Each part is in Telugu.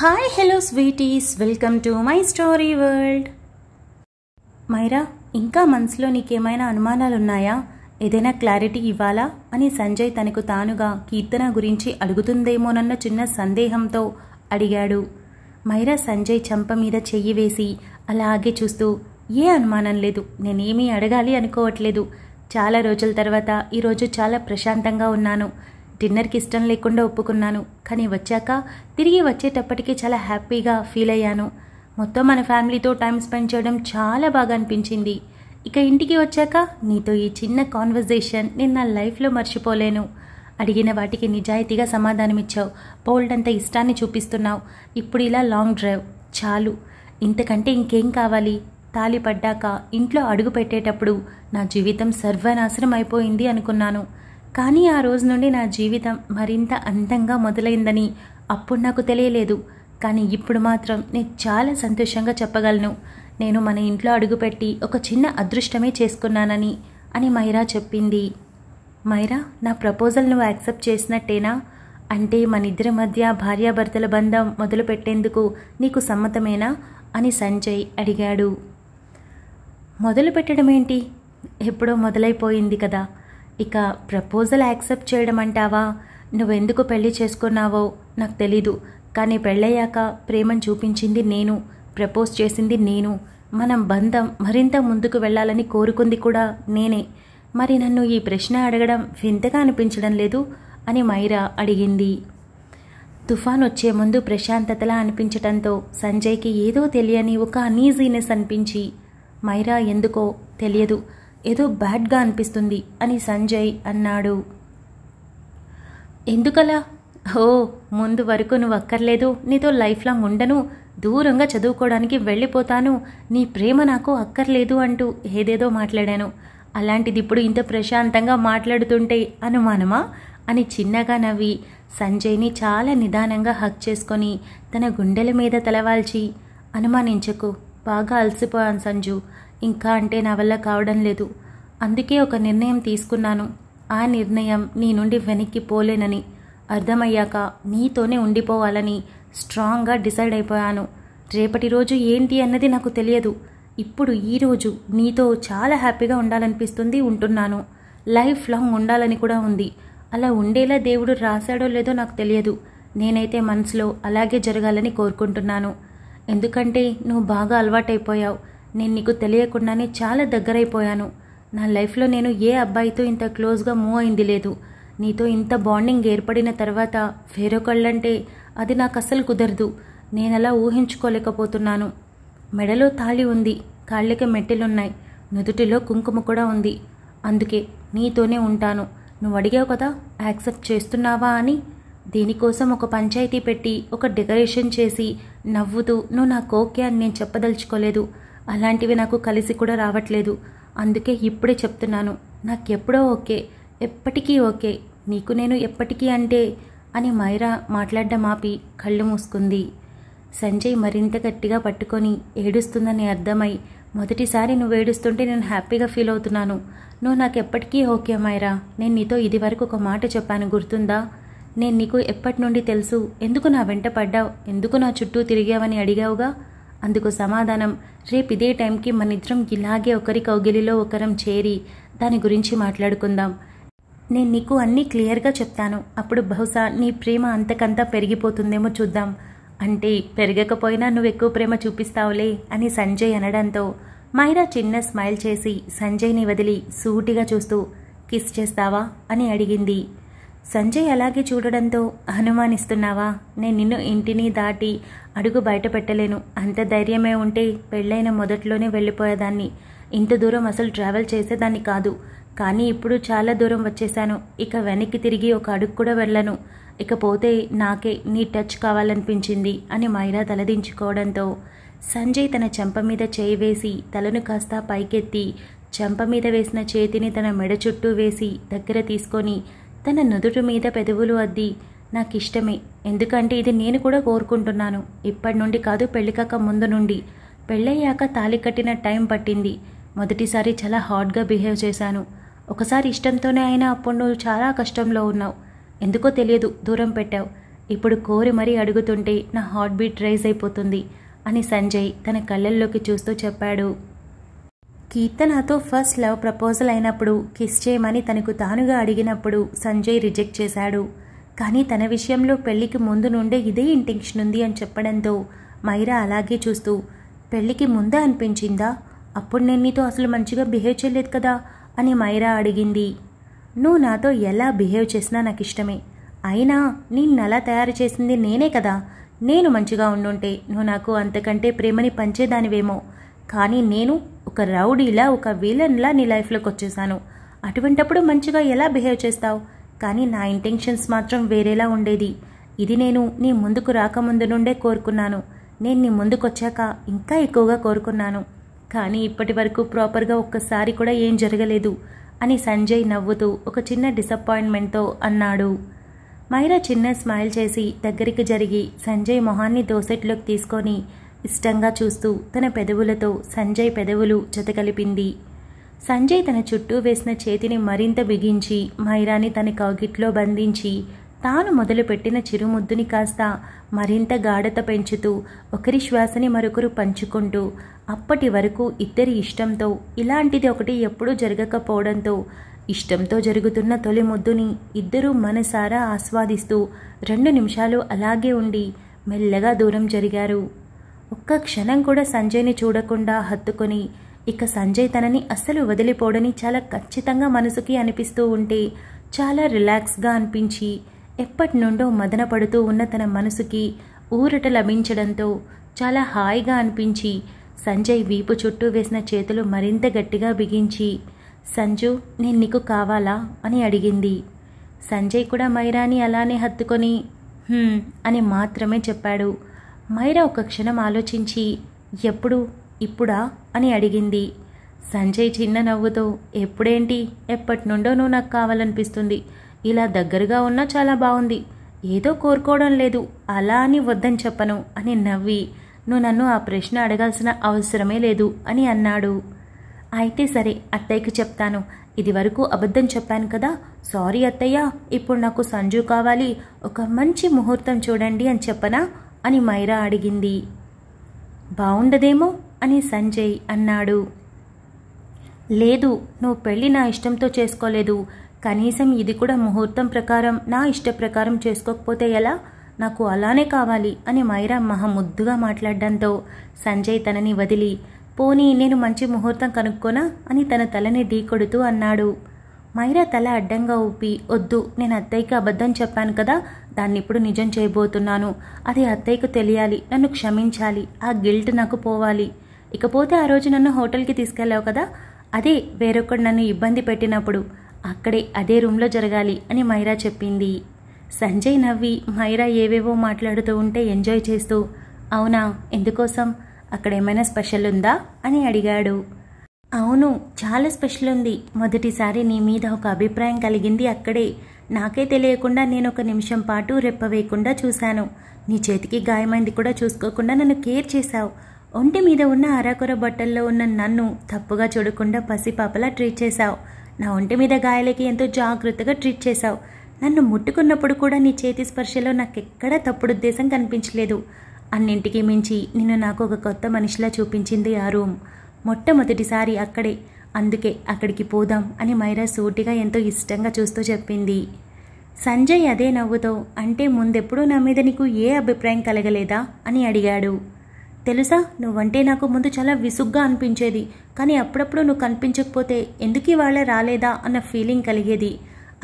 hi hello sweeties welcome to my story world Myra ఇంకా మనసులో నీకేమైనా అనుమానాలు ఉన్నాయా ఏదైనా క్లారిటీ ఇవ్వాలా అని సంజయ్ తనకు తానుగా కీర్తన గురించి అడుగుతుందేమోనన్న చిన్న సందేహంతో అడిగాడు మైరా సంజయ్ చంప మీద చెయ్యి వేసి అలాగే చూస్తూ ఏ అనుమానం లేదు నేనేమీ అడగాలి అనుకోవట్లేదు చాలా రోజుల తర్వాత ఈరోజు చాలా ప్రశాంతంగా ఉన్నాను డిన్నర్కి ఇష్టం లేకుండా ఒప్పుకున్నాను కానీ వచ్చాక తిరిగి వచ్చేటప్పటికి చాలా హ్యాపీగా ఫీల్ అయ్యాను మొత్తం మన ఫ్యామిలీతో టైం స్పెండ్ చేయడం చాలా బాగా అనిపించింది ఇక ఇంటికి వచ్చాక నీతో ఈ చిన్న కాన్వర్జేషన్ నేను నా లైఫ్లో మర్చిపోలేను అడిగిన వాటికి నిజాయితీగా సమాధానమిచ్చావు బోల్డ్ అంత ఇష్టాన్ని చూపిస్తున్నావు ఇప్పుడు ఇలా లాంగ్ డ్రైవ్ చాలు ఇంతకంటే ఇంకేం కావాలి తాలి పడ్డాక ఇంట్లో అడుగు పెట్టేటప్పుడు నా జీవితం సర్వనాశనం అయిపోయింది అనుకున్నాను కానీ ఆ రోజు నుండి నా జీవితం మరింత అందంగా మొదలైందని అప్పుడు నాకు తెలియలేదు కానీ ఇప్పుడు మాత్రం నేను చాలా సంతోషంగా చెప్పగలను నేను మన ఇంట్లో అడుగుపెట్టి ఒక చిన్న అదృష్టమే చేసుకున్నానని అని మైరా చెప్పింది మైరా నా ప్రపోజల్ నువ్వు యాక్సెప్ట్ చేసినట్టేనా అంటే మనిద్దరి మధ్య భార్యాభర్తల బంధం మొదలుపెట్టేందుకు నీకు సమ్మతమేనా అని సంజయ్ అడిగాడు మొదలు పెట్టడం ఏంటి ఎప్పుడో మొదలైపోయింది కదా ఇక ప్రపోజల్ యాక్సెప్ట్ చేయడం అంటావా నువ్వెందుకు పెళ్లి చేసుకున్నావో నాకు తెలీదు కానీ పెళ్ళయ్యాక ప్రేమను చూపించింది నేను ప్రపోజ్ చేసింది నేను మనం బంధం మరింత ముందుకు వెళ్ళాలని కోరుకుంది కూడా నేనే మరి నన్ను ఈ ప్రశ్న అడగడం వింతగా అనిపించడం లేదు అని మైరా అడిగింది తుఫాన్ వచ్చే ముందు ప్రశాంతతలా అనిపించటంతో సంజయ్కి ఏదో తెలియని ఒక అనీజీనెస్ అనిపించి మైరా ఎందుకో తెలియదు ఏదో బ్యాడ్గా అనిపిస్తుంది అని సంజయ్ అన్నాడు ఎందుకలా ఓ ముందు వరకు నువ్వు అక్కర్లేదు నీతో లైఫ్ లాంగ్ ఉండను దూరంగా చదువుకోవడానికి వెళ్ళిపోతాను నీ ప్రేమ నాకు అక్కర్లేదు అంటూ ఏదేదో మాట్లాడాను అలాంటిది ఇప్పుడు ఇంత ప్రశాంతంగా మాట్లాడుతుంటే అనుమానమా అని చిన్నగా నవ్వి సంజయ్ని చాలా నిదానంగా హక్ చేసుకొని తన గుండెల మీద తలవాల్చి అనుమానించకు బాగా అలసిపోయాను సంజు ఇంకా అంటే నా వల్ల కావడం లేదు అందుకే ఒక నిర్ణయం తీసుకున్నాను ఆ నిర్ణయం నీ నుండి వెనక్కి పోలేనని అర్థమయ్యాక నీతోనే ఉండిపోవాలని స్ట్రాంగ్గా డిసైడ్ అయిపోయాను రేపటి రోజు ఏంటి అన్నది నాకు తెలియదు ఇప్పుడు ఈరోజు నీతో చాలా హ్యాపీగా ఉండాలనిపిస్తుంది ఉంటున్నాను లైఫ్ లాంగ్ ఉండాలని కూడా ఉంది అలా ఉండేలా దేవుడు రాశాడో లేదో నాకు తెలియదు నేనైతే మనసులో అలాగే జరగాలని కోరుకుంటున్నాను ఎందుకంటే నువ్వు బాగా అలవాటైపోయావు నేను నీకు తెలియకుండానే చాలా దగ్గరైపోయాను నా లైఫ్లో నేను ఏ అబ్బాయితో ఇంత క్లోజ్గా మూవ్ అయింది లేదు నీతో ఇంత బాండింగ్ ఏర్పడిన తర్వాత వేరొకళ్ళంటే అది నాకు అసలు కుదరదు నేనలా ఊహించుకోలేకపోతున్నాను మెడలో తాళి ఉంది కాళ్ళకి మెట్టెలున్నాయి నుదుటిలో కుంకుమ కూడా ఉంది అందుకే నీతోనే ఉంటాను నువ్వు అడిగావు కదా యాక్సెప్ట్ చేస్తున్నావా అని దీనికోసం ఒక పంచాయతీ పెట్టి ఒక డెకరేషన్ చేసి నవ్వుతూ నువ్వు నాకు ఓకే అని నేను చెప్పదలుచుకోలేదు అలాంటివి నాకు కలిసి కూడా రావట్లేదు అందుకే ఇప్పుడే చెప్తున్నాను నాకెప్పుడో ఓకే ఎప్పటికీ ఓకే నీకు నేను ఎప్పటికీ అంటే అని మైరా మాట్లాడడం ఆపి కళ్ళు మూసుకుంది సంజయ్ మరింత గట్టిగా పట్టుకొని ఏడుస్తుందని అర్థమై మొదటిసారి నువ్వు ఏడుస్తుంటే నేను హ్యాపీగా ఫీల్ అవుతున్నాను నువ్వు నాకు ఎప్పటికీ ఓకే మైరా నేను నీతో ఇది వరకు ఒక మాట చెప్పాను గుర్తుందా నేను నీకు ఎప్పటి నుండి తెలుసు ఎందుకు నా వెంట పడ్డావు ఎందుకు నా చుట్టూ తిరిగావని అడిగావుగా అందుకు సమాధానం రేపు ఇదే టైంకి మనిద్దరం ఇలాగే ఒకరి కౌగిలిలో ఒకరం చేరి దాని గురించి మాట్లాడుకుందాం నేను నీకు అన్నీ క్లియర్గా చెప్తాను అప్పుడు బహుశా నీ ప్రేమ అంతకంతా పెరిగిపోతుందేమో చూద్దాం అంటే పెరగకపోయినా నువ్వు ఎక్కువ ప్రేమ చూపిస్తావులే అని సంజయ్ అనడంతో మైరా చిన్న స్మైల్ చేసి సంజయ్ని వదిలి సూటిగా చూస్తూ కిస్ చేస్తావా అని అడిగింది సంజయ్ అలాగే చూడడంతో అనుమానిస్తున్నావా నేను నిన్ను ఇంటిని దాటి అడుగు బయట పెట్టలేను అంత ధైర్యమే ఉంటే పెళ్ళైన మొదట్లోనే వెళ్ళిపోయేదాన్ని ఇంత దూరం అసలు ట్రావెల్ చేసేదాన్ని కాదు కానీ ఇప్పుడు చాలా దూరం వచ్చేశాను ఇక వెనక్కి తిరిగి ఒక అడుగు కూడా వెళ్ళను ఇకపోతే నాకే నీ టచ్ కావాలనిపించింది అని మైరా తలదించుకోవడంతో సంజయ్ తన చెంప మీద చేయి వేసి తలను కాస్త పైకెత్తి చెంప మీద వేసిన చేతిని తన మెడ చుట్టూ వేసి దగ్గర తీసుకొని తన నుదుటి మీద పెదవులు అద్ది నాకు ఇష్టమే ఎందుకంటే ఇది నేను కూడా కోరుకుంటున్నాను ఇప్పటి నుండి కాదు పెళ్ళికాక ముందు నుండి పెళ్ళయ్యాక తాలి కట్టిన టైం పట్టింది మొదటిసారి చాలా హాట్గా బిహేవ్ చేశాను ఒకసారి ఇష్టంతోనే అయినా అప్పుడు నువ్వు చాలా కష్టంలో ఉన్నావు ఎందుకో తెలియదు దూరం పెట్టావు ఇప్పుడు కోరి మరీ అడుగుతుంటే నా హార్ట్ బీట్ రైజ్ అయిపోతుంది అని సంజయ్ తన కళ్ళల్లోకి చూస్తూ చెప్పాడు కీర్తనతో ఫస్ట్ లవ్ ప్రపోజల్ అయినప్పుడు కిస్ చేయమని తనకు తానుగా అడిగినప్పుడు సంజయ్ రిజెక్ట్ చేశాడు కానీ తన విషయంలో పెళ్లికి ముందు నుండే ఇదే ఇంటెన్షన్ ఉంది అని చెప్పడంతో మైరా అలాగే చూస్తూ పెళ్లికి ముందే అనిపించిందా అప్పుడు నేను నీతో అసలు మంచిగా బిహేవ్ చేయలేదు కదా అని మైరా అడిగింది నువ్వు నాతో ఎలా బిహేవ్ చేసినా నాకు ఇష్టమే అయినా నిన్ను అలా తయారు చేసింది నేనే కదా నేను మంచిగా ఉండుంటే నువ్వు నాకు అంతకంటే ప్రేమని పంచేదానివేమో కానీ నేను ఒక రౌడీలా ఒక విలన్లా నీ లైఫ్లోకి వచ్చేసాను అటువంటప్పుడు మంచిగా ఎలా బిహేవ్ చేస్తావు కానీ నా ఇంటెన్షన్స్ మాత్రం వేరేలా ఉండేది ఇది నేను నీ ముందుకు రాకముందు నుండే కోరుకున్నాను నేను నీ ముందుకొచ్చాక ఇంకా ఎక్కువగా కోరుకున్నాను కానీ ఇప్పటి వరకు ప్రాపర్గా ఒక్కసారి కూడా ఏం జరగలేదు అని సంజయ్ నవ్వుతూ ఒక చిన్న డిసప్పాయింట్మెంట్తో అన్నాడు మైరా చిన్న స్మైల్ చేసి దగ్గరికి జరిగి సంజయ్ మొహాన్ని దోసెట్లోకి తీసుకొని ఇష్టంగా చూస్తూ తన పెదవులతో సంజయ్ పెదవులు జతకలిపింది సంజయ్ తన చుట్టూ వేసిన చేతిని మరింత బిగించి మైరాని తన కౌగిట్లో బంధించి తాను మొదలుపెట్టిన చిరుముద్దుని కాస్త మరింత గాఢత పెంచుతూ ఒకరి శ్వాసని మరొకరు పంచుకుంటూ అప్పటి వరకు ఇద్దరి ఇష్టంతో ఇలాంటిది ఒకటి ఎప్పుడూ జరగకపోవడంతో ఇష్టంతో జరుగుతున్న తొలి ముద్దుని ఇద్దరూ మనసారా ఆస్వాదిస్తూ రెండు నిమిషాలు అలాగే ఉండి మెల్లగా దూరం జరిగారు ఒక్క క్షణం కూడా సంజయ్ని చూడకుండా హత్తుకొని ఇక సంజయ్ తనని అస్సలు వదిలిపోడని చాలా ఖచ్చితంగా మనసుకి అనిపిస్తూ ఉంటే చాలా రిలాక్స్గా అనిపించి ఎప్పటి నుండో మదన పడుతూ ఉన్న తన మనసుకి ఊరట లభించడంతో చాలా హాయిగా అనిపించి సంజయ్ వీపు చుట్టూ వేసిన చేతులు మరింత గట్టిగా బిగించి సంజు నేను నీకు కావాలా అని అడిగింది సంజయ్ కూడా మైరాని అలానే హత్తుకొని అని మాత్రమే చెప్పాడు మైరా ఒక క్షణం ఆలోచించి ఎప్పుడు ఇప్పుడా అని అడిగింది సంజయ్ చిన్న నవ్వుతో ఎప్పుడేంటి ఎప్పటి నుండో నువ్వు నాకు కావాలనిపిస్తుంది ఇలా దగ్గరగా ఉన్నా చాలా బాగుంది ఏదో కోరుకోవడం లేదు అలా అని వద్దని చెప్పను అని నవ్వి నువ్వు నన్ను ఆ ప్రశ్న అడగాల్సిన అవసరమే లేదు అని అన్నాడు అయితే సరే అత్తయ్యకి చెప్తాను ఇది వరకు అబద్ధం చెప్పాను కదా సారీ అత్తయ్య ఇప్పుడు నాకు సంజు కావాలి ఒక మంచి ముహూర్తం చూడండి అని చెప్పనా అని మైరా అడిగింది బాగుండదేమో అని సంజయ్ అన్నాడు లేదు నువ్వు పెళ్ళి నా ఇష్టంతో చేసుకోలేదు కనీసం ఇది కూడా ముహూర్తం ప్రకారం నా ఇష్ట ప్రకారం చేసుకోకపోతే ఎలా నాకు అలానే కావాలి అని మైరా మహా ముద్దుగా మాట్లాడడంతో సంజయ్ తనని వదిలి పోనీ నేను మంచి ముహూర్తం కనుక్కోనా అని తన తలని ఢీకొడుతూ అన్నాడు మైరా తల అడ్డంగా ఊపి వద్దు నేను అత్తయ్యకి అబద్ధం చెప్పాను కదా దాన్ని ఇప్పుడు నిజం చేయబోతున్నాను అది అత్తయ్యకు తెలియాలి నన్ను క్షమించాలి ఆ గిల్ట్ నాకు పోవాలి ఇకపోతే ఆ రోజు నన్ను హోటల్కి తీసుకెళ్ళావు కదా అదే వేరొకడు నన్ను ఇబ్బంది పెట్టినప్పుడు అక్కడే అదే రూమ్లో జరగాలి అని మైరా చెప్పింది సంజయ్ నవ్వి మైరా ఏవేవో మాట్లాడుతూ ఉంటే ఎంజాయ్ చేస్తూ అవునా ఎందుకోసం అక్కడ ఏమైనా స్పెషల్ ఉందా అని అడిగాడు అవును చాలా స్పెషల్ ఉంది మొదటిసారి నీ మీద ఒక అభిప్రాయం కలిగింది అక్కడే నాకే తెలియకుండా నేను ఒక నిమిషం పాటు రెప్పవేయకుండా చూశాను నీ చేతికి గాయమైంది కూడా చూసుకోకుండా నన్ను కేర్ చేశావు ఒంటి మీద ఉన్న అరకొర బట్టల్లో ఉన్న నన్ను తప్పుగా చూడకుండా పసిపాపలా ట్రీట్ చేశావు నా ఒంటి మీద గాయాలకి ఎంతో జాగ్రత్తగా ట్రీట్ చేశావు నన్ను ముట్టుకున్నప్పుడు కూడా నీ చేతి స్పర్శలో నాకు ఎక్కడా తప్పుడు ఉద్దేశం కనిపించలేదు అన్నింటికి మించి నిన్ను నాకు ఒక కొత్త మనిషిలా చూపించింది ఆ రూమ్ మొట్టమొదటిసారి అక్కడే అందుకే అక్కడికి పోదాం అని మైరా సూటిగా ఎంతో ఇష్టంగా చూస్తూ చెప్పింది సంజయ్ అదే నవ్వుతో అంటే ముందెప్పుడూ నా మీద నీకు ఏ అభిప్రాయం కలగలేదా అని అడిగాడు తెలుసా నువ్వంటే నాకు ముందు చాలా విసుగ్గా అనిపించేది కానీ అప్పుడప్పుడు నువ్వు కనిపించకపోతే ఎందుకు ఇవాళ రాలేదా అన్న ఫీలింగ్ కలిగేది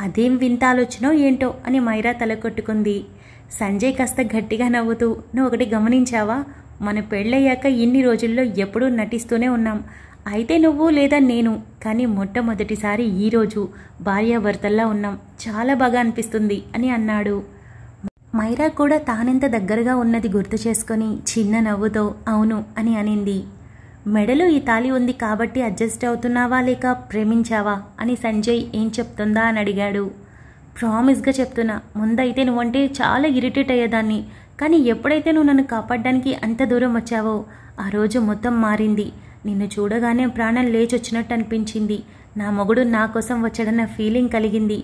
అదేం వింత ఆలోచనో ఏంటో అని మైరా తలకొట్టుకుంది సంజయ్ కాస్త గట్టిగా నవ్వుతూ నువ్వు ఒకటి గమనించావా మన పెళ్ళయ్యాక ఇన్ని రోజుల్లో ఎప్పుడూ నటిస్తూనే ఉన్నాం అయితే నువ్వు లేదా నేను కానీ మొట్టమొదటిసారి ఈరోజు భార్యాభర్తల్లా ఉన్నాం చాలా బాగా అనిపిస్తుంది అని అన్నాడు మైరా కూడా తానెంత దగ్గరగా ఉన్నది గుర్తు చేసుకొని చిన్న నవ్వుతో అవును అని అనింది మెడలో ఈ తాలి ఉంది కాబట్టి అడ్జస్ట్ అవుతున్నావా లేక ప్రేమించావా అని సంజయ్ ఏం చెప్తుందా అని అడిగాడు ప్రామిస్గా చెప్తున్నా ముందైతే నువ్వంటే చాలా ఇరిటేట్ అయ్యేదాన్ని కానీ ఎప్పుడైతే నువ్వు నన్ను కాపాడడానికి అంత దూరం వచ్చావో ఆ రోజు మొత్తం మారింది నిన్ను చూడగానే ప్రాణం లేచొచ్చినట్టు అనిపించింది నా మొగుడు నా కోసం వచ్చాడన్న ఫీలింగ్ కలిగింది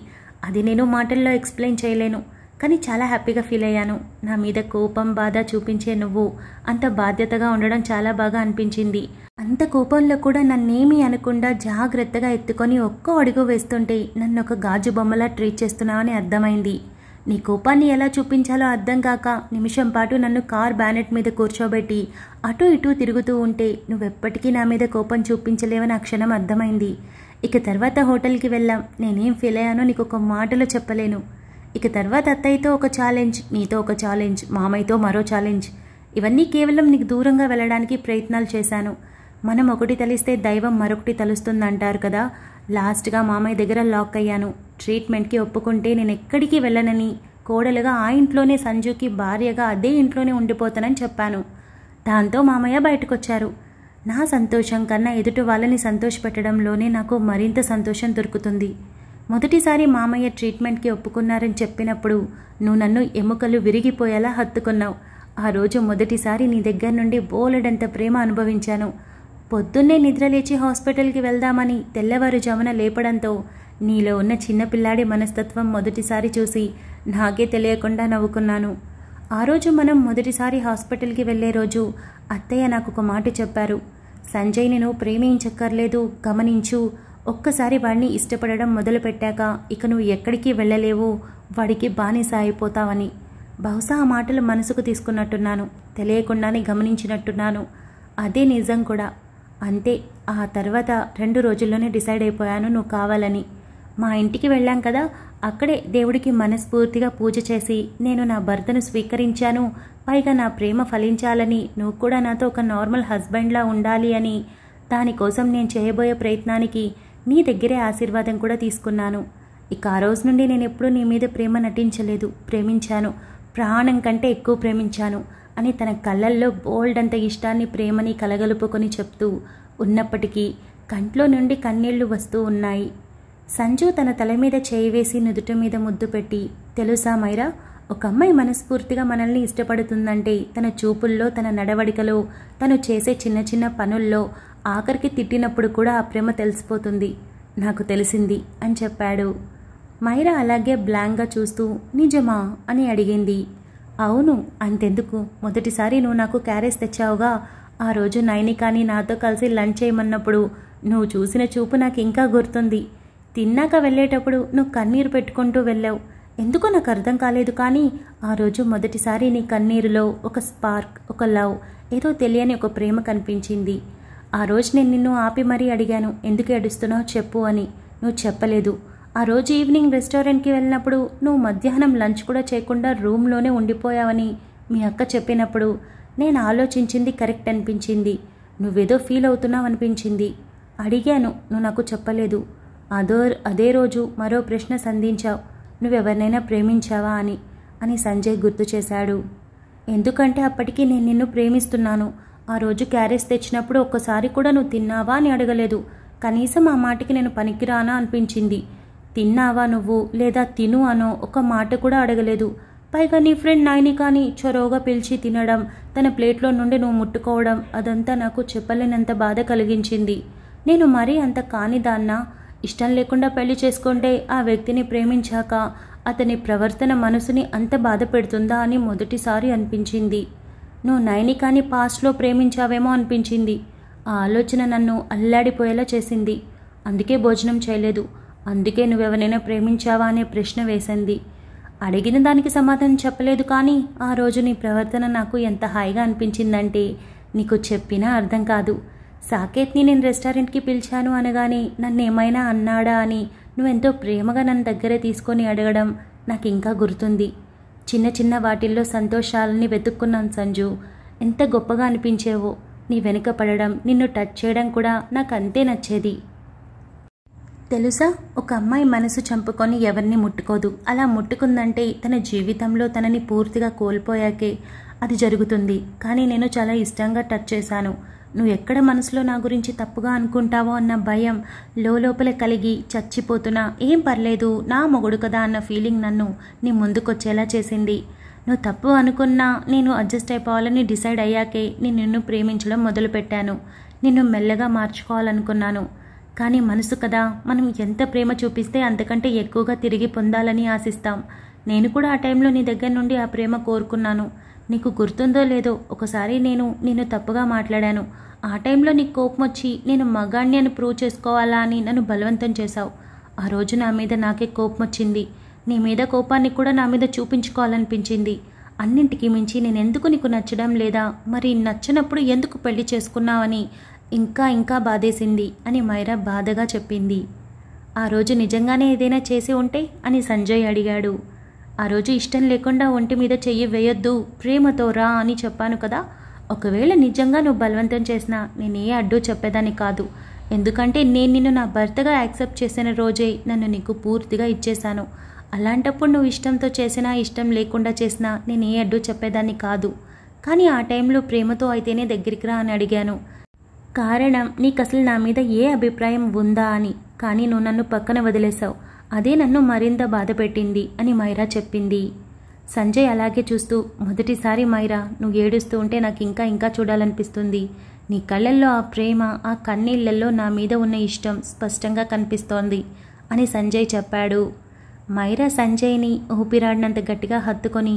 అది నేను మాటల్లో ఎక్స్ప్లెయిన్ చేయలేను కానీ చాలా హ్యాపీగా ఫీల్ అయ్యాను నా మీద కోపం బాధ చూపించే నువ్వు అంత బాధ్యతగా ఉండడం చాలా బాగా అనిపించింది అంత కోపంలో కూడా నన్నేమీ అనకుండా జాగ్రత్తగా ఎత్తుకొని ఒక్కో అడుగు వేస్తుంటే నన్ను ఒక గాజు బొమ్మలా ట్రీట్ చేస్తున్నావని అర్థమైంది నీ కోపాన్ని ఎలా చూపించాలో అర్థం కాక నిమిషం పాటు నన్ను కార్ బ్యానెట్ మీద కూర్చోబెట్టి అటు ఇటు తిరుగుతూ ఉంటే నువ్వెప్పటికీ నా మీద కోపం చూపించలేవని ఆ క్షణం అర్థమైంది ఇక తర్వాత హోటల్కి వెళ్ళాం నేనేం ఫీల్ అయ్యానో నీకు ఒక మాటలో చెప్పలేను ఇక తర్వాత అత్తయ్యతో ఒక ఛాలెంజ్ నీతో ఒక ఛాలెంజ్ మామయ్యతో మరో ఛాలెంజ్ ఇవన్నీ కేవలం నీకు దూరంగా వెళ్ళడానికి ప్రయత్నాలు చేశాను మనం ఒకటి తలిస్తే దైవం మరొకటి తలుస్తుందంటారు కదా లాస్ట్గా మామయ్య దగ్గర లాక్ అయ్యాను ట్రీట్మెంట్కి ఒప్పుకుంటే నేను ఎక్కడికి వెళ్ళనని కోడలుగా ఆ ఇంట్లోనే సంజుకి భార్యగా అదే ఇంట్లోనే ఉండిపోతానని చెప్పాను దాంతో మామయ్య బయటకొచ్చారు నా సంతోషం కన్నా ఎదుటి వాళ్ళని సంతోషపెట్టడంలోనే నాకు మరింత సంతోషం దొరుకుతుంది మొదటిసారి మామయ్య ట్రీట్మెంట్కి ఒప్పుకున్నారని చెప్పినప్పుడు నువ్వు నన్ను ఎముకలు విరిగిపోయేలా హత్తుకున్నావు ఆ రోజు మొదటిసారి నీ దగ్గర నుండి బోలెడంత ప్రేమ అనుభవించాను పొద్దున్నే నిద్రలేచి హాస్పిటల్కి వెళ్దామని తెల్లవారుజామున లేపడంతో నీలో ఉన్న చిన్నపిల్లాడి మనస్తత్వం మొదటిసారి చూసి నాకే తెలియకుండా నవ్వుకున్నాను ఆ రోజు మనం మొదటిసారి హాస్పిటల్కి వెళ్ళే రోజు అత్తయ్య నాకు ఒక మాట చెప్పారు సంజయ్ నేను ప్రేమించక్కర్లేదు గమనించు ఒక్కసారి వాడిని ఇష్టపడడం మొదలుపెట్టాక ఇక నువ్వు ఎక్కడికి వెళ్ళలేవు వాడికి బానిస అయిపోతావని బహుశా ఆ మాటలు మనసుకు తీసుకున్నట్టున్నాను తెలియకుండానే గమనించినట్టున్నాను అదే నిజం కూడా అంతే ఆ తర్వాత రెండు రోజుల్లోనే డిసైడ్ అయిపోయాను నువ్వు కావాలని మా ఇంటికి వెళ్ళాం కదా అక్కడే దేవుడికి మనస్ఫూర్తిగా పూజ చేసి నేను నా భర్తను స్వీకరించాను పైగా నా ప్రేమ ఫలించాలని నువ్వు కూడా నాతో ఒక నార్మల్ హస్బెండ్లా ఉండాలి అని దానికోసం నేను చేయబోయే ప్రయత్నానికి నీ దగ్గరే ఆశీర్వాదం కూడా తీసుకున్నాను ఇక ఆ రోజు నుండి నేను ఎప్పుడూ నీ మీద ప్రేమ నటించలేదు ప్రేమించాను ప్రాణం కంటే ఎక్కువ ప్రేమించాను అని తన కళ్ళల్లో బోల్డ్ అంత ఇష్టాన్ని ప్రేమని కలగలుపుకొని చెప్తూ ఉన్నప్పటికీ కంట్లో నుండి కన్నీళ్లు వస్తూ ఉన్నాయి సంజు తన తల మీద చేయి వేసి నుదుట మీద ముద్దు పెట్టి తెలుసా మైరా ఒక అమ్మాయి మనస్ఫూర్తిగా మనల్ని ఇష్టపడుతుందంటే తన చూపుల్లో తన నడవడికలో తను చేసే చిన్న చిన్న పనుల్లో ఆఖరికి తిట్టినప్పుడు కూడా ఆ ప్రేమ తెలిసిపోతుంది నాకు తెలిసింది అని చెప్పాడు మైరా అలాగే బ్లాంక్గా చూస్తూ నిజమా అని అడిగింది అవును అంతెందుకు మొదటిసారి నువ్వు నాకు క్యారేజ్ తెచ్చావుగా ఆ రోజు నైని కానీ నాతో కలిసి లంచ్ చేయమన్నప్పుడు నువ్వు చూసిన చూపు నాకు ఇంకా గుర్తుంది తిన్నాక వెళ్ళేటప్పుడు నువ్వు కన్నీరు పెట్టుకుంటూ వెళ్ళావు ఎందుకో నాకు అర్థం కాలేదు కానీ ఆ రోజు మొదటిసారి నీ కన్నీరులో ఒక స్పార్క్ ఒక లవ్ ఏదో తెలియని ఒక ప్రేమ కనిపించింది ఆ రోజు నేను నిన్ను ఆపి మరీ అడిగాను ఎందుకు ఏడుస్తున్నావు చెప్పు అని నువ్వు చెప్పలేదు ఆ రోజు ఈవినింగ్ రెస్టారెంట్కి వెళ్ళినప్పుడు నువ్వు మధ్యాహ్నం లంచ్ కూడా చేయకుండా రూమ్లోనే ఉండిపోయావని మీ అక్క చెప్పినప్పుడు నేను ఆలోచించింది కరెక్ట్ అనిపించింది నువ్వేదో ఫీల్ అవుతున్నావు అనిపించింది అడిగాను నువ్వు నాకు చెప్పలేదు అదో అదే రోజు మరో ప్రశ్న సంధించావు నువ్వెవరినైనా ప్రేమించావా అని అని సంజయ్ గుర్తు చేశాడు ఎందుకంటే అప్పటికి నేను నిన్ను ప్రేమిస్తున్నాను ఆ రోజు క్యారెస్ తెచ్చినప్పుడు ఒక్కసారి కూడా నువ్వు తిన్నావా అని అడగలేదు కనీసం ఆ మాటకి నేను పనికిరానా అనిపించింది తిన్నావా నువ్వు లేదా తిను అనో ఒక మాట కూడా అడగలేదు పైగా నీ ఫ్రెండ్ నాయని కానీ చొరవగా పిలిచి తినడం తన ప్లేట్లో నుండి నువ్వు ముట్టుకోవడం అదంతా నాకు చెప్పలేనంత బాధ కలిగించింది నేను మరీ అంత కాని దాన్నా ఇష్టం లేకుండా పెళ్లి చేసుకుంటే ఆ వ్యక్తిని ప్రేమించాక అతని ప్రవర్తన మనసుని అంత బాధ పెడుతుందా అని మొదటిసారి అనిపించింది నువ్వు నైనికాని పాస్ట్లో ప్రేమించావేమో అనిపించింది ఆ ఆలోచన నన్ను అల్లాడిపోయేలా చేసింది అందుకే భోజనం చేయలేదు అందుకే నువ్వెవరైనా ప్రేమించావా అనే ప్రశ్న వేసింది అడిగిన దానికి సమాధానం చెప్పలేదు కానీ ఆ రోజు నీ ప్రవర్తన నాకు ఎంత హాయిగా అనిపించిందంటే నీకు చెప్పినా అర్థం కాదు సాకేత్ని నేను రెస్టారెంట్కి పిలిచాను అనగానే నన్ను ఏమైనా అన్నాడా అని నువ్వెంతో ప్రేమగా నన్ను దగ్గరే తీసుకొని అడగడం నాకు ఇంకా గుర్తుంది చిన్న చిన్న వాటిల్లో సంతోషాలని వెతుక్కున్నాను సంజు ఎంత గొప్పగా అనిపించేవో నీ వెనుక పడడం నిన్ను టచ్ చేయడం కూడా నాకు అంతే నచ్చేది తెలుసా ఒక అమ్మాయి మనసు చంపుకొని ఎవరిని ముట్టుకోదు అలా ముట్టుకుందంటే తన జీవితంలో తనని పూర్తిగా కోల్పోయాకే అది జరుగుతుంది కానీ నేను చాలా ఇష్టంగా టచ్ చేశాను నువ్వు ఎక్కడ మనసులో నా గురించి తప్పుగా అనుకుంటావో అన్న భయం లోపల కలిగి చచ్చిపోతున్నా ఏం పర్లేదు నా మొగుడు కదా అన్న ఫీలింగ్ నన్ను నీ ముందుకొచ్చేలా చేసింది నువ్వు తప్పు అనుకున్నా నేను అడ్జస్ట్ అయిపోవాలని డిసైడ్ అయ్యాకే నేను నిన్ను ప్రేమించడం మొదలుపెట్టాను నిన్ను మెల్లగా మార్చుకోవాలనుకున్నాను కానీ మనసు కదా మనం ఎంత ప్రేమ చూపిస్తే అంతకంటే ఎక్కువగా తిరిగి పొందాలని ఆశిస్తాం నేను కూడా ఆ టైంలో నీ దగ్గర నుండి ఆ ప్రేమ కోరుకున్నాను నీకు గుర్తుందో లేదో ఒకసారి నేను నిన్ను తప్పుగా మాట్లాడాను ఆ టైంలో నీకు కోపం వచ్చి నేను మగాణ్ణి అని ప్రూవ్ చేసుకోవాలా అని నన్ను బలవంతం చేశావు ఆ రోజు నా మీద నాకే కోపం వచ్చింది నీ మీద కోపాన్ని కూడా నా మీద చూపించుకోవాలనిపించింది అన్నింటికి మించి నేను ఎందుకు నీకు నచ్చడం లేదా మరి నచ్చనప్పుడు ఎందుకు పెళ్లి చేసుకున్నావని ఇంకా ఇంకా బాధేసింది అని మైరా బాధగా చెప్పింది ఆ రోజు నిజంగానే ఏదైనా చేసి ఉంటే అని సంజయ్ అడిగాడు ఆ రోజు ఇష్టం లేకుండా ఒంటి మీద చెయ్యి వేయొద్దు ప్రేమతో రా అని చెప్పాను కదా ఒకవేళ నిజంగా నువ్వు బలవంతం చేసినా నేను ఏ అడ్డు చెప్పేదాన్ని కాదు ఎందుకంటే నేను నిన్ను నా భర్తగా యాక్సెప్ట్ చేసిన రోజే నన్ను నీకు పూర్తిగా ఇచ్చేశాను అలాంటప్పుడు నువ్వు ఇష్టంతో చేసినా ఇష్టం లేకుండా చేసినా నేను ఏ అడ్డు చెప్పేదాన్ని కాదు కానీ ఆ టైంలో ప్రేమతో అయితేనే దగ్గరికి రా అని అడిగాను కారణం నీకు అసలు నా మీద ఏ అభిప్రాయం ఉందా అని కానీ నువ్వు నన్ను పక్కన వదిలేశావు అదే నన్ను మరింత బాధపెట్టింది అని మైరా చెప్పింది సంజయ్ అలాగే చూస్తూ మొదటిసారి మైరా నువ్వు ఏడుస్తూ ఉంటే నాకు ఇంకా ఇంకా చూడాలనిపిస్తుంది నీ కళ్ళల్లో ఆ ప్రేమ ఆ కన్నీళ్లలో నా మీద ఉన్న ఇష్టం స్పష్టంగా కనిపిస్తోంది అని సంజయ్ చెప్పాడు మైరా సంజయ్ని ఊపిరాడినంత గట్టిగా హత్తుకొని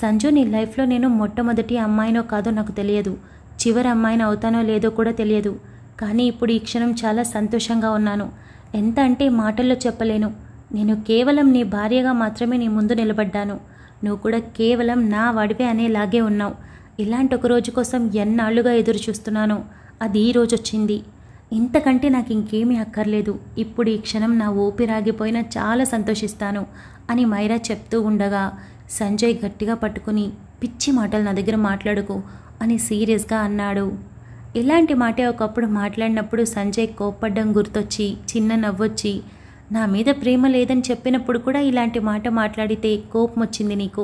సంజు నీ లైఫ్లో నేను మొట్టమొదటి అమ్మాయినో కాదో నాకు తెలియదు చివరి అమ్మాయిని అవుతానో లేదో కూడా తెలియదు కానీ ఇప్పుడు ఈ క్షణం చాలా సంతోషంగా ఉన్నాను ఎంత అంటే మాటల్లో చెప్పలేను నేను కేవలం నీ భార్యగా మాత్రమే నీ ముందు నిలబడ్డాను నువ్వు కూడా కేవలం నా వాడివే అనేలాగే ఉన్నావు ఇలాంటి ఒక రోజు కోసం ఎన్నాళ్ళుగా ఎదురు చూస్తున్నాను అది ఈ రోజు వచ్చింది ఇంతకంటే నాకు ఇంకేమీ అక్కర్లేదు ఇప్పుడు ఈ క్షణం నా ఊపిరాగిపోయినా చాలా సంతోషిస్తాను అని మైరా చెప్తూ ఉండగా సంజయ్ గట్టిగా పట్టుకుని పిచ్చి మాటలు నా దగ్గర మాట్లాడుకో అని సీరియస్గా అన్నాడు ఇలాంటి మాటే ఒకప్పుడు మాట్లాడినప్పుడు సంజయ్ కోప్పడ్డం గుర్తొచ్చి చిన్న నవ్వొచ్చి నా మీద ప్రేమ లేదని చెప్పినప్పుడు కూడా ఇలాంటి మాట మాట్లాడితే కోపం వచ్చింది నీకు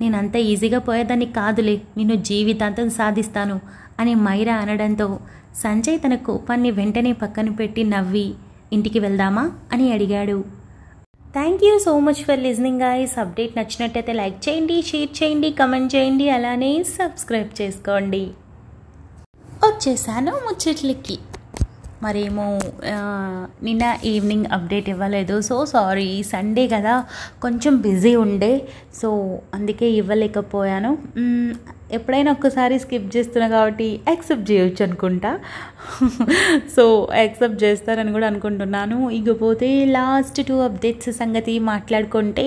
నేనంత ఈజీగా పోయేదాన్ని కాదులే నిన్ను జీవితాంతం సాధిస్తాను అని మైరా అనడంతో సంజయ్ తన కోపాన్ని వెంటనే పక్కన పెట్టి నవ్వి ఇంటికి వెళ్దామా అని అడిగాడు thank you so much for listening guys update నచ్చినట్టయితే లైక్ చేయండి షేర్ చేయండి కమెంట్ చేయండి అలానే సబ్స్క్రైబ్ చేసుకోండి వచ్చేసాను ముచ్చట్లకి మరేమో నిన్న ఈవినింగ్ అప్డేట్ ఇవ్వలేదు సో సారీ సండే కదా కొంచెం బిజీ ఉండే సో అందుకే ఇవ్వలేకపోయాను ఎప్పుడైనా ఒక్కసారి స్కిప్ చేస్తున్నా కాబట్టి యాక్సెప్ట్ చేయొచ్చు అనుకుంటా సో యాక్సెప్ట్ చేస్తారని కూడా అనుకుంటున్నాను ఇకపోతే లాస్ట్ టూ అప్డేట్స్ సంగతి మాట్లాడుకుంటే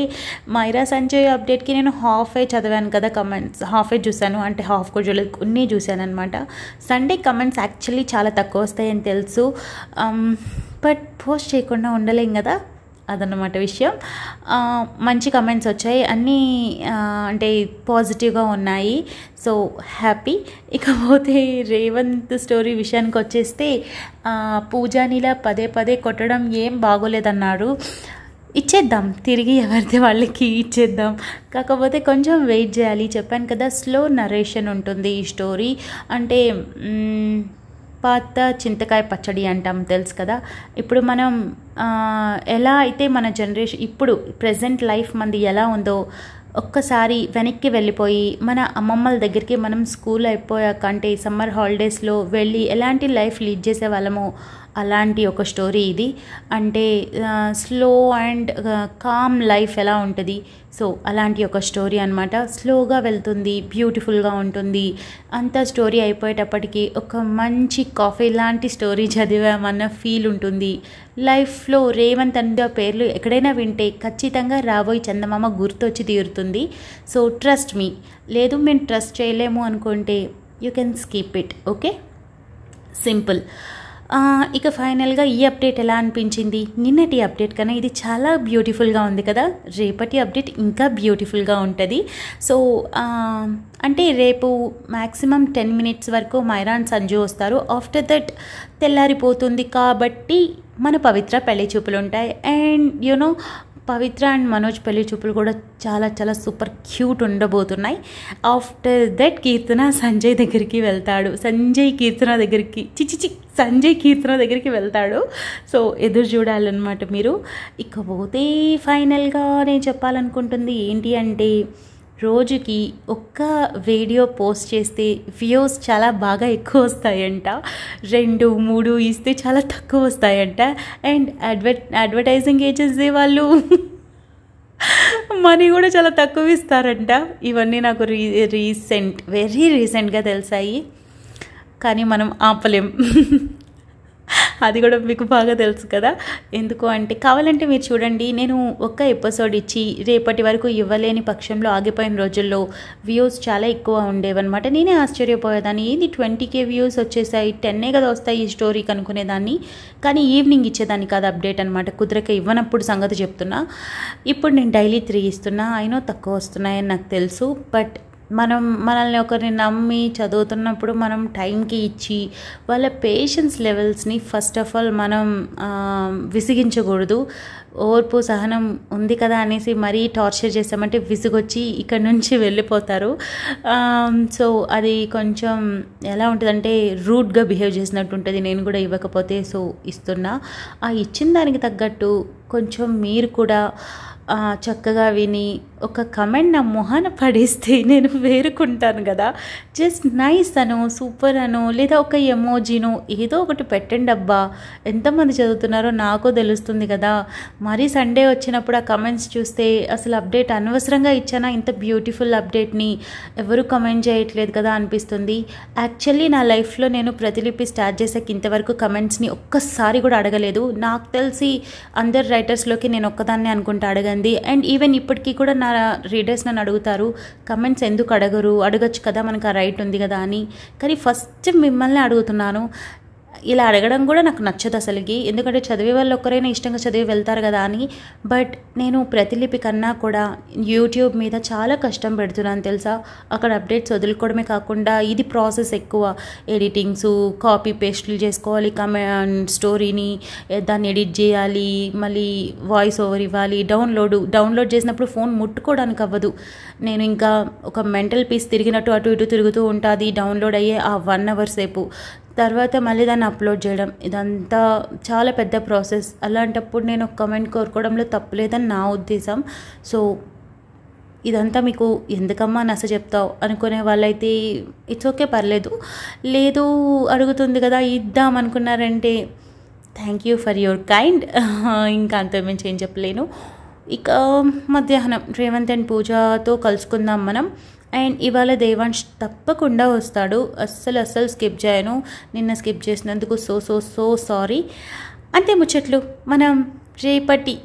మైరా సంజయ్ అప్డేట్కి నేను హాఫే చదివాను కదా కమెంట్స్ హాఫే చూశాను అంటే హాఫ్ కూడా చూడలేదు కొన్ని చూశాను అనమాట సండే కమెంట్స్ యాక్చువల్లీ చాలా తక్కువ వస్తాయని తెలుసు బట్ um, పోస్ట్ చేయకుండా ఉండలేం కదా అదన్నమాట విషయం మంచి కమెంట్స్ వచ్చాయి అన్నీ అంటే పాజిటివ్గా ఉన్నాయి సో హ్యాపీ ఇకపోతే రేవంత్ స్టోరీ విషయానికి వచ్చేస్తే పూజానిలా పదే పదే కొట్టడం ఏం బాగోలేదన్నాడు ఇచ్చేద్దాం తిరిగి ఎవరితే వాళ్ళకి ఇచ్చేద్దాం కాకపోతే కొంచెం వెయిట్ చేయాలి చెప్పాను కదా స్లో నరేషన్ ఉంటుంది ఈ స్టోరీ అంటే పాత చింతకాయ పచ్చడి అంటాం తెలుసు కదా ఇప్పుడు మనం ఎలా అయితే మన జనరేషన్ ఇప్పుడు ప్రజెంట్ లైఫ్ మంది ఎలా ఉందో ఒక్కసారి వెనక్కి వెళ్ళిపోయి మన అమ్మమ్మల దగ్గరికి మనం స్కూల్ అయిపోయాక అంటే సమ్మర్ హాలిడేస్లో వెళ్ళి ఎలాంటి లైఫ్ లీడ్ చేసే వాళ్ళమో అలాంటి ఒక స్టోరీ ఇది అంటే స్లో అండ్ కామ్ లైఫ్ ఎలా ఉంటుంది సో అలాంటి ఒక స్టోరీ అనమాట స్లోగా వెళ్తుంది బ్యూటిఫుల్గా ఉంటుంది అంత స్టోరీ అయిపోయేటప్పటికీ ఒక మంచి కాఫీ లాంటి స్టోరీ చదివామన్న ఫీల్ ఉంటుంది లైఫ్లో రేవంత్ అండ్ పేర్లు ఎక్కడైనా వింటే ఖచ్చితంగా రాబోయే చందమామ గుర్తొచ్చి తీరుతుంది సో ట్రస్ట్ మీ లేదు మేము ట్రస్ట్ చేయలేము అనుకుంటే you can skip it okay simple ఇక ఫైనల్గా ఈ అప్డేట్ ఎలా అనిపించింది నిన్నటి అప్డేట్ కన్నా ఇది చాలా బ్యూటిఫుల్గా ఉంది కదా రేపటి అప్డేట్ ఇంకా బ్యూటిఫుల్గా ఉంటుంది సో అంటే రేపు మ్యాక్సిమం టెన్ మినిట్స్ వరకు మైరాన్ సంజు వస్తారు ఆఫ్టర్ దట్ తెల్లారిపోతుంది కాబట్టి మన పవిత్ర పెళ్లి చూపులు ఉంటాయి and you know Pavitra and Manoj పెళ్లి చూపులు కూడా చాలా చాలా సూపర్ క్యూట్ ఉండబోతున్నాయి ఆఫ్టర్ దట్ కీర్తన సంజయ్ దగ్గరికి వెళ్తాడు సంజయ్ కీర్తన దగ్గరికి చిచిచి సంజయ్ కీర్తన దగ్గరికి వెళ్తాడు సో ఎదురు చూడాలన్నమాట మీరు ఇకపోతే ఫైనల్గా నేను చెప్పాలనుకుంటుంది ఏంటి అంటే రోజుకి ఒక్క వీడియో పోస్ట్ చేస్తే వ్యూస్ చాలా బాగా ఎక్కువ వస్తాయంట రెండు మూడు ఇస్తే చాలా తక్కువ వస్తాయంట అండ్ అడ్వర్ అడ్వర్టైజింగ్ ఏజెన్సీ వాళ్ళు మనీ కూడా చాలా తక్కువ ఇస్తారంట ఇవన్నీ నాకు రీ రీసెంట్ వెరీ రీసెంట్గా తెలిసాయి కానీ మనం ఆపలేం అది కూడా మీకు బాగా తెలుసు కదా ఎందుకు అంటే కావాలంటే మీరు చూడండి నేను ఒక్క ఎపిసోడ్ ఇచ్చి రేపటి వరకు ఇవ్వలేని పక్షంలో ఆగిపోయిన రోజుల్లో వ్యూస్ చాలా ఎక్కువ ఉండేవన్నమాట నేనే ఆశ్చర్యపోయేదాన్ని ఏంది ట్వంటీ కే వ్యూస్ వచ్చేసాయి టెన్నే కదా వస్తాయి ఈ స్టోరీ కనుక్కునేదాన్ని కానీ ఈవినింగ్ ఇచ్చేదాన్ని కాదు అప్డేట్ అనమాట కుదరక ఇవ్వనప్పుడు సంగతి చెప్తున్నా ఇప్పుడు నేను డైలీ త్రీ ఇస్తున్నా అయినో తక్కువ వస్తున్నాయని నాకు తెలుసు బట్ మనం మనల్ని ఒకరిని నమ్మి చదువుతున్నప్పుడు మనం టైంకి ఇచ్చి వాళ్ళ పేషెన్స్ లెవెల్స్ని ఫస్ట్ ఆఫ్ ఆల్ మనం విసిగించకూడదు ఓర్పు సహనం ఉంది కదా అనేసి మరీ టార్చర్ చేసామంటే విసుగొచ్చి ఇక్కడ నుంచి వెళ్ళిపోతారు సో అది కొంచెం ఎలా ఉంటుందంటే రూడ్గా బిహేవ్ చేసినట్టు ఉంటుంది నేను కూడా ఇవ్వకపోతే సో ఇస్తున్నా ఆ ఇచ్చిన దానికి తగ్గట్టు కొంచెం మీరు కూడా చక్కగా విని ఒక కమెంట్ నా మొహాన పడేస్తే నేను వేరుకుంటాను కదా జస్ట్ నైస్ అను సూపర్ అను లేదా ఒక ఎమోజీను ఏదో ఒకటి పెట్టండి అబ్బా ఎంతమంది చదువుతున్నారో నాకు తెలుస్తుంది కదా మరీ సండే వచ్చినప్పుడు ఆ కమెంట్స్ చూస్తే అసలు అప్డేట్ అనవసరంగా ఇచ్చానా ఇంత బ్యూటిఫుల్ అప్డేట్ని ఎవరు కమెంట్ చేయట్లేదు కదా అనిపిస్తుంది యాక్చువల్లీ నా లైఫ్లో నేను ప్రతిలిపి స్టార్ట్ చేసాక ఇంతవరకు కమెంట్స్ని ఒక్కసారి కూడా అడగలేదు నాకు తెలిసి అందరు రైటర్స్లోకి నేను ఒక్కదాన్ని అనుకుంటా అడగను ఉంటుంది అండ్ ఈవెన్ ఇప్పటికీ కూడా నా రీడర్స్ నన్ను అడుగుతారు కమెంట్స్ ఎందుకు అడగరు అడగచ్చు కదా మనకు ఆ రైట్ ఉంది కదా అని కానీ ఫస్ట్ మిమ్మల్ని అడుగుతున్నాను ఇలా అడగడం కూడా నాకు నచ్చదు అసలుకి ఎందుకంటే చదివే వాళ్ళు ఒక్కరైనా ఇష్టంగా చదివి వెళ్తారు కదా అని బట్ నేను ప్రతిలిపి కన్నా కూడా యూట్యూబ్ మీద చాలా కష్టం పెడుతున్నాను తెలుసా అక్కడ అప్డేట్స్ వదులుకోవడమే కాకుండా ఇది ప్రాసెస్ ఎక్కువ ఎడిటింగ్స్ కాపీ పేస్ట్లు చేసుకోవాలి కమెంట్ స్టోరీని దాన్ని ఎడిట్ చేయాలి మళ్ళీ వాయిస్ ఓవర్ ఇవ్వాలి డౌన్లోడ్ డౌన్లోడ్ చేసినప్పుడు ఫోన్ ముట్టుకోవడానికి అవ్వదు నేను ఇంకా ఒక మెంటల్ పీస్ తిరిగినట్టు అటు ఇటు తిరుగుతూ ఉంటుంది డౌన్లోడ్ అయ్యే ఆ వన్ అవర్ సేపు తర్వాత మళ్ళీ దాన్ని అప్లోడ్ చేయడం ఇదంతా చాలా పెద్ద ప్రాసెస్ అలాంటప్పుడు నేను కమెంట్ కోరుకోవడంలో తప్పులేదని నా ఉద్దేశం సో ఇదంతా మీకు ఎందుకమ్మా నస చెప్తావు అనుకునే వాళ్ళైతే ఇట్స్ ఓకే పర్లేదు లేదు అడుగుతుంది కదా ఇద్దాం అనుకున్నారంటే thank you for your kind ఇంకా మించి ఏం చెప్పలేను ఇక మధ్యాహ్నం రేవంత్ అండ్ పూజతో కలుసుకుందాం మనం అండ్ ఇవాళ దేవాన్ష్ తప్పకుండా వస్తాడు అస్సలు అస్సలు స్కిప్ చేయను నిన్న స్కిప్ చేసినందుకు సో సో సో సారీ అంతే ముచ్చట్లు మనం రేపటి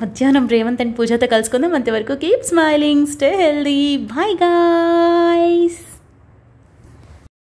మధ్యాహ్నం రేవంత్ అండ్ పూజతో కలుసుకుందాం అంతవరకు keep smiling stay healthy bye guys